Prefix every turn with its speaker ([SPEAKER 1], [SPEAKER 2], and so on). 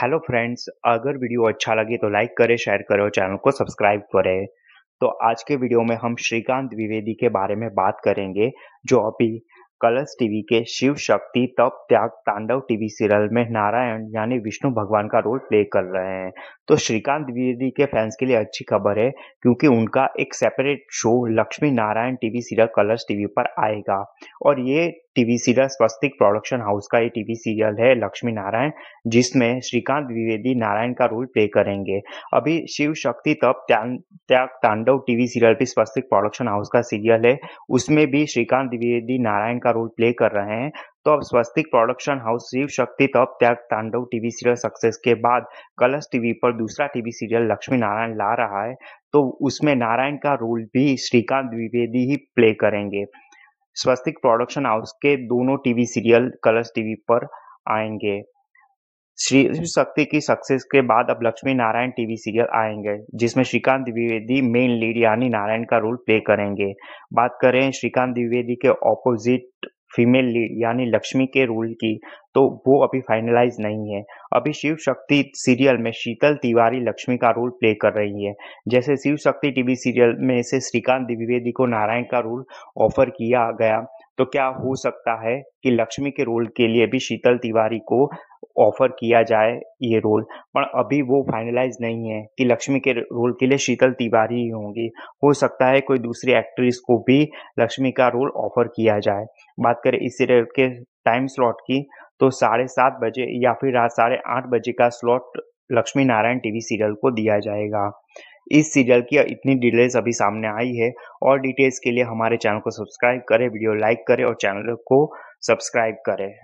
[SPEAKER 1] hello friends अगर video अच्छा लगे तो लाइक करें शेयर करें और चैनल को सब्सक्राइब करें तो आज के वीडियो में हम श्रीकांत द्विवेदी के बारे में बात करेंगे जो अभी कलर्स टीवी के शिव शक्ति तप त्याग तांडव टीवी सीरियल में नारायण यानी विष्णु भगवान का रोल प्ले कर रहे हैं तो श्रीकांत द्विवेदी के फैंस के लिए अच्छी खबर है क्योंकि उनका एक separate show Lakshmi Narayan TV serial Colors TV पर आएगा और ये TV serial Swastik production house का ये टीवी सीरियल है लक्ष्मी नारायण जिसमें श्रीकांत द्विवेदी नारायण का रोल प्ले करेंगे अभी शिव शक्ति तप त्याग तांडव टीवी सीरियल भी स्वस्तिक प्रोडक्शन हाउस का सीरियल है उसमें भी श्रीकांत द्विवेदी नारायण का रोल प्ले कर रहे हैं तो अब स्वस्तिक प्रोडक्शन हाउस शिव शक्ति तप त्याग तांडव टीवी सीरियल सक्सेस के बाद कलर्स टीवी पर दूसरा टीवी सीरियल लक्ष्मी नारायण ला रहा है तो उसमें नारायण का रोल भी श्रीकांत द्विवेदी ही प्ले करेंगे स्वस्तिक प्रोडक्शन हाउस के दोनों टीवी सीरियल कलर्स टीवी पर आएंगे श्री शक्ति की सक्सेस के बाद अब लक्ष्मी नारायण टीवी सीरियल आएंगे जिसमें श्रीकांत द्विवेदी मेन लीड यानी नारायण का रोल प्ले करेंगे बात करें श्रीकांत द्विवेदी के ऑपोजिट फीमेल लीड यानी लक्ष्मी के रोल की तो वो अभी फाइनलाइज नहीं है अभी शिव शक्ति सीरियल में शीतल तिवारी लक्ष्मी का रोल प्ले कर रही है जैसे शिव शक्ति टीवी सीरियल में से श्रीकांत द्विवेदी को नारायण का रोल ऑफर किया गया तो क्या हो सकता है कि लक्ष्मी के रोल के लिए भी शीतल तिवारी को ऑफर किया जाए ये रोल पर अभी वो फाइनलाइज नहीं है कि लक्ष्मी के रोल के लिए शीतल तिवारी ही होंगी हो सकता है कोई दूसरी एक्ट्रेस को भी लक्ष्मी का रोल ऑफर किया जाए बात करें इस सीरियल के टाइम स्लॉट की तो साढ़े सात बजे या फिर रात साढ़े आठ बजे का slot Lakshmi Narayan TV serial को दिया जाएगा इस सीरियल की इतनी डिटेल्स अभी सामने आई है और डिटेल्स के लिए हमारे चैनल को सब्सक्राइब करें वीडियो लाइक करें और चैनल को सब्सक्राइब करें